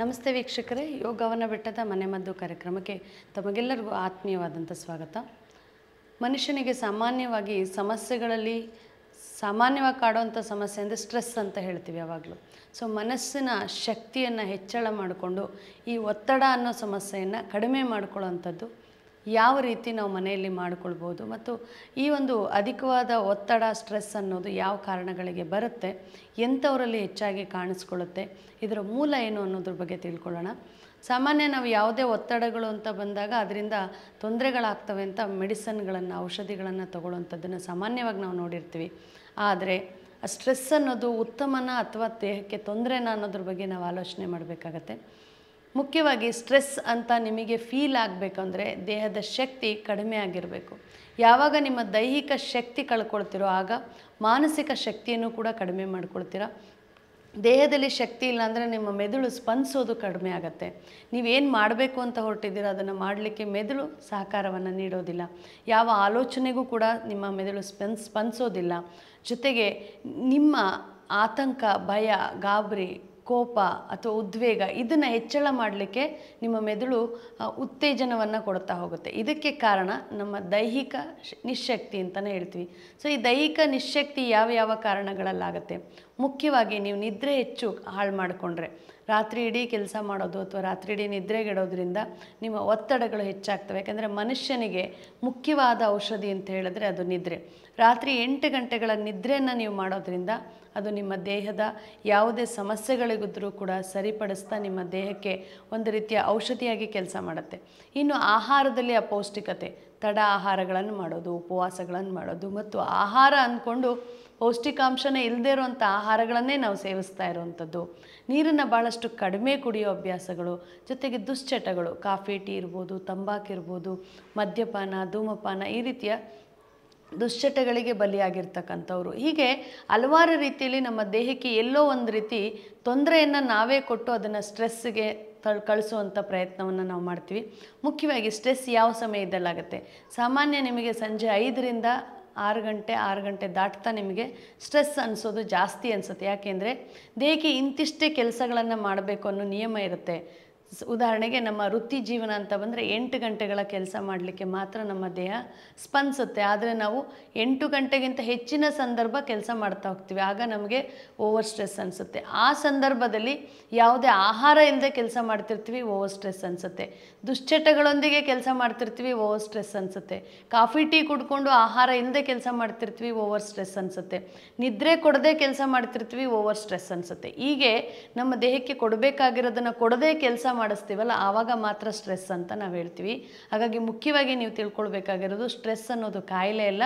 ನಮಸ್ತೆ ವೀಕ್ಷಕರೇ ಯೋಗವನ ಬೆಟ್ಟದ ಮನೆಮದ್ದು ಕಾರ್ಯಕ್ರಮಕ್ಕೆ ತಮಗೆಲ್ಲರಿಗೂ ಆತ್ಮೀಯವಾದಂಥ ಸ್ವಾಗತ ಮನುಷ್ಯನಿಗೆ ಸಾಮಾನ್ಯವಾಗಿ ಸಮಸ್ಯೆಗಳಲ್ಲಿ ಸಾಮಾನ್ಯವಾಗಿ ಕಾಡುವಂಥ ಸಮಸ್ಯೆ ಅಂದರೆ ಸ್ಟ್ರೆಸ್ ಅಂತ ಹೇಳ್ತೀವಿ ಯಾವಾಗಲೂ ಸೊ ಮನಸ್ಸಿನ ಶಕ್ತಿಯನ್ನು ಹೆಚ್ಚಳ ಮಾಡಿಕೊಂಡು ಈ ಒತ್ತಡ ಅನ್ನೋ ಸಮಸ್ಯೆಯನ್ನು ಕಡಿಮೆ ಮಾಡ್ಕೊಳ್ಳೋವಂಥದ್ದು ಯಾವ ರೀತಿ ನಾವು ಮನೆಯಲ್ಲಿ ಮಾಡಿಕೊಳ್ಬೋದು ಮತ್ತು ಈ ಒಂದು ಅಧಿಕವಾದ ಒತ್ತಡ ಸ್ಟ್ರೆಸ್ ಅನ್ನೋದು ಯಾವ ಕಾರಣಗಳಿಗೆ ಬರುತ್ತೆ ಎಂಥವರಲ್ಲಿ ಹೆಚ್ಚಾಗಿ ಕಾಣಿಸ್ಕೊಳ್ಳುತ್ತೆ ಇದರ ಮೂಲ ಏನು ಅನ್ನೋದ್ರ ಬಗ್ಗೆ ತಿಳ್ಕೊಳ್ಳೋಣ ಸಾಮಾನ್ಯ ನಾವು ಯಾವುದೇ ಒತ್ತಡಗಳು ಅಂತ ಬಂದಾಗ ಅದರಿಂದ ತೊಂದರೆಗಳಾಗ್ತವೆ ಅಂತ ಮೆಡಿಸನ್ಗಳನ್ನು ಔಷಧಿಗಳನ್ನು ತೊಗೊಳ್ಳೋಂಥದ್ದನ್ನು ಸಾಮಾನ್ಯವಾಗಿ ನಾವು ನೋಡಿರ್ತೀವಿ ಆದರೆ ಸ್ಟ್ರೆಸ್ ಅನ್ನೋದು ಉತ್ತಮನ ಅಥವಾ ದೇಹಕ್ಕೆ ತೊಂದರೆನ ಅನ್ನೋದ್ರ ಬಗ್ಗೆ ನಾವು ಆಲೋಚನೆ ಮಾಡಬೇಕಾಗತ್ತೆ ಮುಖ್ಯವಾಗಿ ಸ್ಟ್ರೆಸ್ ಅಂತ ನಿಮಗೆ ಫೀಲ್ ಆಗಬೇಕಂದ್ರೆ ದೇಹದ ಶಕ್ತಿ ಕಡಿಮೆ ಆಗಿರಬೇಕು ಯಾವಾಗ ನಿಮ್ಮ ದೈಹಿಕ ಶಕ್ತಿ ಕಳ್ಕೊಳ್ತಿರೋ ಆಗ ಮಾನಸಿಕ ಶಕ್ತಿಯನ್ನು ಕೂಡ ಕಡಿಮೆ ಮಾಡ್ಕೊಳ್ತೀರ ದೇಹದಲ್ಲಿ ಶಕ್ತಿ ಇಲ್ಲಾಂದರೆ ನಿಮ್ಮ ಮೆದುಳು ಸ್ಪಂದಿಸೋದು ಕಡಿಮೆ ಆಗುತ್ತೆ ನೀವೇನು ಮಾಡಬೇಕು ಅಂತ ಹೊರಟಿದ್ದೀರೋ ಅದನ್ನು ಮಾಡಲಿಕ್ಕೆ ಮೆದುಳು ಸಹಕಾರವನ್ನು ನೀಡೋದಿಲ್ಲ ಯಾವ ಆಲೋಚನೆಗೂ ಕೂಡ ನಿಮ್ಮ ಮೆದುಳು ಸ್ಪನ್ ಸ್ಪಂದಿಸೋದಿಲ್ಲ ಜೊತೆಗೆ ನಿಮ್ಮ ಆತಂಕ ಭಯ ಗಾಬರಿ ಕೋಪ ಅಥವಾ ಉದ್ವೇಗ ಇದನ್ನು ಹೆಚ್ಚಳ ಮಾಡಲಿಕ್ಕೆ ನಿಮ್ಮ ಮೆದುಳು ಉತ್ತೇಜನವನ್ನು ಕೊಡ್ತಾ ಹೋಗುತ್ತೆ ಇದಕ್ಕೆ ಕಾರಣ ನಮ್ಮ ದೈಹಿಕ ನಿಶಕ್ತಿ ಅಂತಲೇ ಹೇಳ್ತೀವಿ ಸೊ ಈ ದೈಹಿಕ ನಿಶಕ್ತಿ ಯಾವ ಯಾವ ಕಾರಣಗಳಲ್ಲಾಗುತ್ತೆ ಮುಖ್ಯವಾಗಿ ನೀವು ನಿದ್ರೆ ಹೆಚ್ಚು ಹಾಳು ಮಾಡಿಕೊಂಡ್ರೆ ರಾತ್ರಿ ಇಡೀ ಕೆಲಸ ಮಾಡೋದು ಅಥವಾ ರಾತ್ರಿ ಇಡೀ ನಿದ್ರೆಗೆಡೋದ್ರಿಂದ ನಿಮ್ಮ ಒತ್ತಡಗಳು ಹೆಚ್ಚಾಗ್ತವೆ ಯಾಕೆಂದರೆ ಮನುಷ್ಯನಿಗೆ ಮುಖ್ಯವಾದ ಔಷಧಿ ಅಂತ ಹೇಳಿದ್ರೆ ಅದು ನಿದ್ರೆ ರಾತ್ರಿ ಎಂಟು ಗಂಟೆಗಳ ನಿದ್ರೆಯನ್ನು ನೀವು ಮಾಡೋದ್ರಿಂದ ಅದು ನಿಮ್ಮ ದೇಹದ ಯಾವುದೇ ಸಮಸ್ಯೆಗಳಿಗಿದ್ರೂ ಕೂಡ ಸರಿಪಡಿಸ್ತಾ ನಿಮ್ಮ ದೇಹಕ್ಕೆ ಒಂದು ರೀತಿಯ ಔಷಧಿಯಾಗಿ ಕೆಲಸ ಮಾಡುತ್ತೆ ಇನ್ನು ಆಹಾರದಲ್ಲಿ ಅಪೌಷ್ಟಿಕತೆ ತಡ ಆಹಾರಗಳನ್ನು ಮಾಡೋದು ಉಪವಾಸಗಳನ್ನು ಮಾಡೋದು ಮತ್ತು ಆಹಾರ ಅಂದ್ಕೊಂಡು ಪೌಷ್ಟಿಕಾಂಶನೇ ಇಲ್ಲದೇ ಇರುವಂಥ ಆಹಾರಗಳನ್ನೇ ನಾವು ಸೇವಿಸ್ತಾ ಇರುವಂಥದ್ದು ನೀರನ್ನು ಭಾಳಷ್ಟು ಕಡಿಮೆ ಕುಡಿಯೋ ಅಭ್ಯಾಸಗಳು ಜೊತೆಗೆ ದುಶ್ಚಟಗಳು ಕಾಫಿ ಟೀ ಇರ್ಬೋದು ತಂಬಾಕು ಇರ್ಬೋದು ಮದ್ಯಪಾನ ಧೂಮಪಾನ ಈ ರೀತಿಯ ದುಶ್ಚಟಗಳಿಗೆ ಬಲಿಯಾಗಿರ್ತಕ್ಕಂಥವ್ರು ಹೀಗೆ ಹಲವಾರು ರೀತಿಯಲ್ಲಿ ನಮ್ಮ ದೇಹಕ್ಕೆ ಎಲ್ಲೋ ಒಂದು ರೀತಿ ತೊಂದರೆಯನ್ನು ನಾವೇ ಕೊಟ್ಟು ಅದನ್ನು ಸ್ಟ್ರೆಸ್ಸಿಗೆ ತ ಕಳಿಸುವಂಥ ಪ್ರಯತ್ನವನ್ನು ನಾವು ಮಾಡ್ತೀವಿ ಮುಖ್ಯವಾಗಿ ಸ್ಟ್ರೆಸ್ ಯಾವ ಸಮಯದಲ್ಲಾಗುತ್ತೆ ಸಾಮಾನ್ಯ ನಿಮಗೆ ಸಂಜೆ ಐದರಿಂದ ಆರು ಗಂಟೆ ಆರು ಗಂಟೆ ದಾಟ್ತಾ ನಿಮಗೆ ಸ್ಟ್ರೆಸ್ ಅನಿಸೋದು ಜಾಸ್ತಿ ಅನಿಸುತ್ತೆ ಯಾಕೆಂದರೆ ದೇಹಕ್ಕೆ ಇಂತಿಷ್ಟೇ ಕೆಲಸಗಳನ್ನು ಮಾಡಬೇಕು ಅನ್ನೋ ನಿಯಮ ಇರುತ್ತೆ ಉದಾಹರಣೆಗೆ ನಮ್ಮ ವೃತ್ತಿ ಜೀವನ ಅಂತ ಬಂದರೆ ಎಂಟು ಗಂಟೆಗಳ ಕೆಲಸ ಮಾಡಲಿಕ್ಕೆ ಮಾತ್ರ ನಮ್ಮ ದೇಹ ಸ್ಪಂದಿಸುತ್ತೆ ಆದರೆ ನಾವು ಎಂಟು ಗಂಟೆಗಿಂತ ಹೆಚ್ಚಿನ ಸಂದರ್ಭ ಕೆಲಸ ಮಾಡ್ತಾ ಹೋಗ್ತೀವಿ ಆಗ ನಮಗೆ ಓವರ್ ಸ್ಟ್ರೆಸ್ ಅನಿಸುತ್ತೆ ಆ ಸಂದರ್ಭದಲ್ಲಿ ಯಾವುದೇ ಆಹಾರ ಇಲ್ಲದೆ ಕೆಲಸ ಮಾಡ್ತಿರ್ತೀವಿ ಓವರ್ ಸ್ಟ್ರೆಸ್ ಅನಿಸುತ್ತೆ ದುಶ್ಚಟಗಳೊಂದಿಗೆ ಕೆಲಸ ಮಾಡ್ತಿರ್ತೀವಿ ಓವರ್ ಸ್ಟ್ರೆಸ್ ಅನಿಸುತ್ತೆ ಕಾಫಿ ಟೀ ಕುಡ್ಕೊಂಡು ಆಹಾರ ಇಲ್ಲದೆ ಕೆಲಸ ಮಾಡ್ತಿರ್ತೀವಿ ಓವರ್ ಸ್ಟ್ರೆಸ್ ಅನಿಸುತ್ತೆ ನಿದ್ರೆ ಕೊಡದೆ ಕೆಲಸ ಮಾಡ್ತಿರ್ತೀವಿ ಓವರ್ ಸ್ಟ್ರೆಸ್ ಅನಿಸುತ್ತೆ ಹೀಗೆ ನಮ್ಮ ದೇಹಕ್ಕೆ ಕೊಡಬೇಕಾಗಿರೋದನ್ನು ಕೊಡದೇ ಕೆಲಸ ಮಾಡಿಸ್ತೀವಲ್ಲ ಆವಾಗ ಮಾತ್ರ ಸ್ಟ್ರೆಸ್ ಅಂತ ನಾವು ಹೇಳ್ತೀವಿ ಹಾಗಾಗಿ ಮುಖ್ಯವಾಗಿ ನೀವು ತಿಳ್ಕೊಳ್ಬೇಕಾಗಿರೋದು ಸ್ಟ್ರೆಸ್ ಅನ್ನೋದು ಕಾಯಿಲೆ ಅಲ್ಲ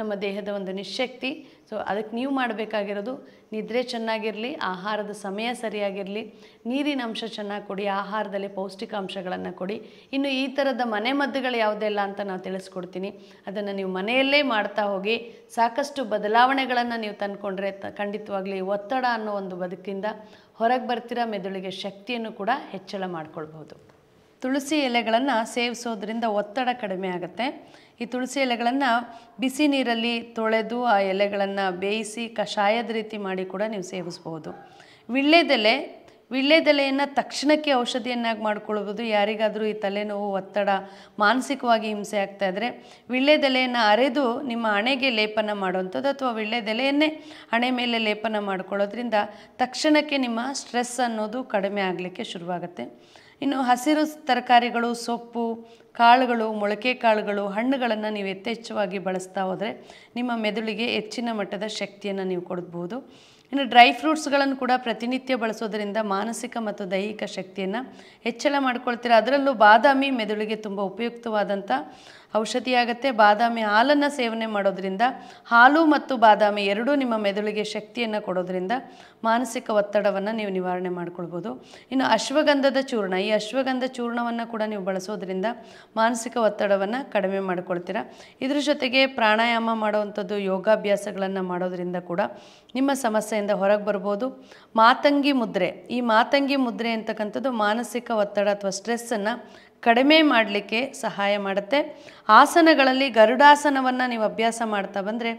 ನಮ್ಮ ದೇಹದ ಒಂದು ನಿಶಕ್ತಿ ಸೊ ಅದಕ್ಕೆ ನೀವು ಮಾಡಬೇಕಾಗಿರೋದು ನಿದ್ರೆ ಚೆನ್ನಾಗಿರಲಿ ಆಹಾರದ ಸಮಯ ಸರಿಯಾಗಿರಲಿ ನೀರಿನ ಅಂಶ ಚೆನ್ನಾಗಿ ಕೊಡಿ ಆಹಾರದಲ್ಲಿ ಪೌಷ್ಟಿಕಾಂಶಗಳನ್ನು ಕೊಡಿ ಇನ್ನು ಈ ಥರದ ಮನೆ ಮದ್ದುಗಳು ಇಲ್ಲ ಅಂತ ನಾವು ತಿಳಿಸ್ಕೊಡ್ತೀನಿ ಅದನ್ನು ನೀವು ಮನೆಯಲ್ಲೇ ಮಾಡ್ತಾ ಹೋಗಿ ಸಾಕಷ್ಟು ಬದಲಾವಣೆಗಳನ್ನು ನೀವು ತಂದ್ಕೊಂಡ್ರೆ ತ ಖಂಡಿತವಾಗ್ಲಿ ಒತ್ತಡ ಅನ್ನೋ ಒಂದು ಬದುಕಿಂದ ಹೊರಗೆ ಬರ್ತಿರೋ ಮೆದುಳಿಗೆ ಶಕ್ತಿಯನ್ನು ಕೂಡ ಹೆಚ್ಚಳ ಮಾಡ್ಕೊಳ್ಬೋದು ತುಳಸಿ ಎಲೆಗಳನ್ನು ಸೇವಿಸೋದ್ರಿಂದ ಒತ್ತಡ ಕಡಿಮೆ ಆಗುತ್ತೆ ಈ ತುಳಸಿ ಎಲೆಗಳನ್ನು ಬಿಸಿ ನೀರಲ್ಲಿ ತೊಳೆದು ಆ ಎಲೆಗಳನ್ನು ಬೇಯಿಸಿ ಕಷಾಯದ ರೀತಿ ಮಾಡಿ ಕೂಡ ನೀವು ಸೇವಿಸ್ಬೋದು ವಿಳ್ಳೆದೆಲೆ ವಿಳ್ಳೆದೆಲೆಯನ್ನು ತಕ್ಷಣಕ್ಕೆ ಔಷಧಿಯನ್ನಾಗಿ ಮಾಡ್ಕೊಳ್ಬೋದು ಯಾರಿಗಾದರೂ ಈ ತಲೆನೋವು ಒತ್ತಡ ಮಾನಸಿಕವಾಗಿ ಹಿಂಸೆ ಆಗ್ತಾ ಇದ್ದರೆ ವಿಳ್ಳೆದೆಲೆಯನ್ನು ಅರೆದು ನಿಮ್ಮ ಹಣೆಗೆ ಲೇಪನ ಮಾಡುವಂಥದ್ದು ಅಥವಾ ವಿಳ್ಳೆದೆಲೆಯನ್ನೇ ಹಣೆ ಮೇಲೆ ಲೇಪನ ಮಾಡ್ಕೊಳ್ಳೋದ್ರಿಂದ ತಕ್ಷಣಕ್ಕೆ ನಿಮ್ಮ ಸ್ಟ್ರೆಸ್ ಅನ್ನೋದು ಕಡಿಮೆ ಆಗಲಿಕ್ಕೆ ಶುರುವಾಗುತ್ತೆ ಇನ್ನು ಹಸಿರು ತರಕಾರಿಗಳು ಸೊಪ್ಪು ಕಾಳುಗಳು ಮೊಳಕೆ ಕಾಳುಗಳು ಹಣ್ಣುಗಳನ್ನು ನೀವು ಯಥೇಚ್ಛವಾಗಿ ಬಳಸ್ತಾ ಹೋದರೆ ನಿಮ್ಮ ಮೆದುಳಿಗೆ ಹೆಚ್ಚಿನ ಮಟ್ಟದ ಶಕ್ತಿಯನ್ನು ನೀವು ಕೊಡಬಹುದು ಇನ್ನು ಡ್ರೈ ಫ್ರೂಟ್ಸ್ಗಳನ್ನು ಕೂಡ ಪ್ರತಿನಿತ್ಯ ಬಳಸೋದರಿಂದ ಮಾನಸಿಕ ಮತ್ತು ದೈಹಿಕ ಶಕ್ತಿಯನ್ನು ಹೆಚ್ಚಳ ಮಾಡ್ಕೊಳ್ತೀರ ಅದರಲ್ಲೂ ಬಾದಾಮಿ ಮೆದುಳಿಗೆ ತುಂಬ ಉಪಯುಕ್ತವಾದಂಥ ಔಷಧಿಯಾಗತ್ತೆ ಬಾದಾಮಿ ಹಾಲನ್ನು ಸೇವನೆ ಮಾಡೋದ್ರಿಂದ ಹಾಲು ಮತ್ತು ಬಾದಾಮಿ ಎರಡೂ ನಿಮ್ಮ ಮೆದುಳಿಗೆ ಶಕ್ತಿಯನ್ನು ಕೊಡೋದ್ರಿಂದ ಮಾನಸಿಕ ಒತ್ತಡವನ್ನು ನೀವು ನಿವಾರಣೆ ಮಾಡ್ಕೊಳ್ಬೋದು ಇನ್ನು ಅಶ್ವಗಂಧದ ಚೂರ್ಣ ಈ ಅಶ್ವಗಂಧ ಚೂರ್ಣವನ್ನು ಕೂಡ ನೀವು ಬಳಸೋದ್ರಿಂದ ಮಾನಸಿಕ ಒತ್ತಡವನ್ನು ಕಡಿಮೆ ಮಾಡ್ಕೊಳ್ತೀರಾ ಇದ್ರ ಜೊತೆಗೆ ಪ್ರಾಣಾಯಾಮ ಮಾಡುವಂಥದ್ದು ಯೋಗಾಭ್ಯಾಸಗಳನ್ನು ಮಾಡೋದ್ರಿಂದ ಕೂಡ ನಿಮ್ಮ ಸಮಸ್ಯೆಯಿಂದ ಹೊರಗೆ ಬರ್ಬೋದು ಮಾತಂಗಿ ಮುದ್ರೆ ಈ ಮಾತಂಗಿ ಮುದ್ರೆ ಅಂತಕ್ಕಂಥದ್ದು ಮಾನಸಿಕ ಒತ್ತಡ ಅಥವಾ ಸ್ಟ್ರೆಸ್ಸನ್ನು ಕಡಿಮೆ ಮಾಡಲಿಕ್ಕೆ ಸಹಾಯ ಮಾಡುತ್ತೆ ಆಸನಗಳಲ್ಲಿ ಗರುಡಾಸನವನ್ನು ನೀವು ಅಭ್ಯಾಸ ಮಾಡ್ತಾ ಬಂದರೆ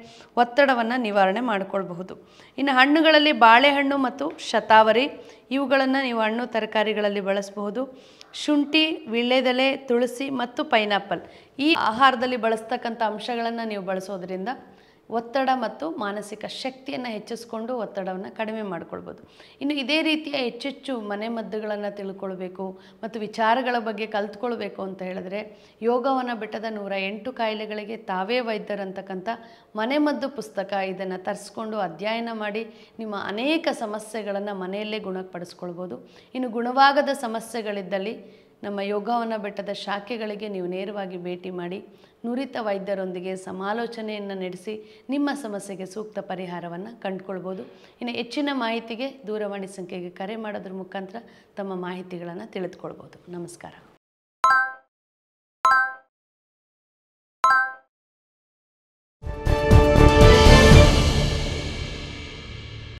ಒತ್ತಡವನ್ನು ನಿವಾರಣೆ ಮಾಡಿಕೊಳ್ಬಹುದು ಇನ್ನು ಹಣ್ಣುಗಳಲ್ಲಿ ಬಾಳೆಹಣ್ಣು ಮತ್ತು ಶತಾವರಿ ಇವುಗಳನ್ನು ನೀವು ಹಣ್ಣು ತರಕಾರಿಗಳಲ್ಲಿ ಬಳಸಬಹುದು ಶುಂಠಿ ವೀಳ್ಯದೆಲೆ ತುಳಸಿ ಮತ್ತು ಪೈನಾಪಲ್ ಈ ಆಹಾರದಲ್ಲಿ ಬಳಸ್ತಕ್ಕಂಥ ಅಂಶಗಳನ್ನು ನೀವು ಬಳಸೋದ್ರಿಂದ ಒತ್ತಡ ಮತ್ತು ಮಾನಸಿಕ ಶಕ್ತಿಯನ್ನು ಹೆಚ್ಚಿಸ್ಕೊಂಡು ಒತ್ತಡವನ್ನು ಕಡಿಮೆ ಮಾಡಿಕೊಳ್ಬೋದು ಇನ್ನು ಇದೇ ರೀತಿಯ ಹೆಚ್ಚೆಚ್ಚು ಮನೆಮದ್ದುಗಳನ್ನು ತಿಳ್ಕೊಳ್ಬೇಕು ಮತ್ತು ವಿಚಾರಗಳ ಬಗ್ಗೆ ಕಲ್ತ್ಕೊಳ್ಬೇಕು ಅಂತ ಹೇಳಿದ್ರೆ ಯೋಗವನ್ನು ಬಿಟ್ಟದ ನೂರ ಎಂಟು ಕಾಯಿಲೆಗಳಿಗೆ ತಾವೇ ವೈದ್ಯರಂತಕ್ಕಂಥ ಮನೆಮದ್ದು ಪುಸ್ತಕ ಇದನ್ನು ತರಿಸ್ಕೊಂಡು ಅಧ್ಯಯನ ಮಾಡಿ ನಿಮ್ಮ ಅನೇಕ ಸಮಸ್ಯೆಗಳನ್ನು ಮನೆಯಲ್ಲೇ ಗುಣಪಡಿಸ್ಕೊಳ್ಬೋದು ಇನ್ನು ಗುಣವಾಗದ ಸಮಸ್ಯೆಗಳಿದ್ದಲ್ಲಿ ನಮ್ಮ ಯೋಗವನ್ನು ಬೆಟ್ಟದ ಶಾಖೆಗಳಿಗೆ ನೀವು ನೇರವಾಗಿ ಭೇಟಿ ಮಾಡಿ ನುರಿತ ವೈದ್ಯರೊಂದಿಗೆ ಸಮಾಲೋಚನೆಯನ್ನು ನಡೆಸಿ ನಿಮ್ಮ ಸಮಸ್ಯೆಗೆ ಸೂಕ್ತ ಪರಿಹಾರವನ್ನು ಕಂಡುಕೊಳ್ಬೋದು ಇನ್ನು ಹೆಚ್ಚಿನ ಮಾಹಿತಿಗೆ ದೂರವಾಣಿ ಸಂಖ್ಯೆಗೆ ಕರೆ ಮಾಡೋದ್ರ ಮುಖಾಂತರ ತಮ್ಮ ಮಾಹಿತಿಗಳನ್ನು ತಿಳಿದುಕೊಳ್ಬೋದು ನಮಸ್ಕಾರ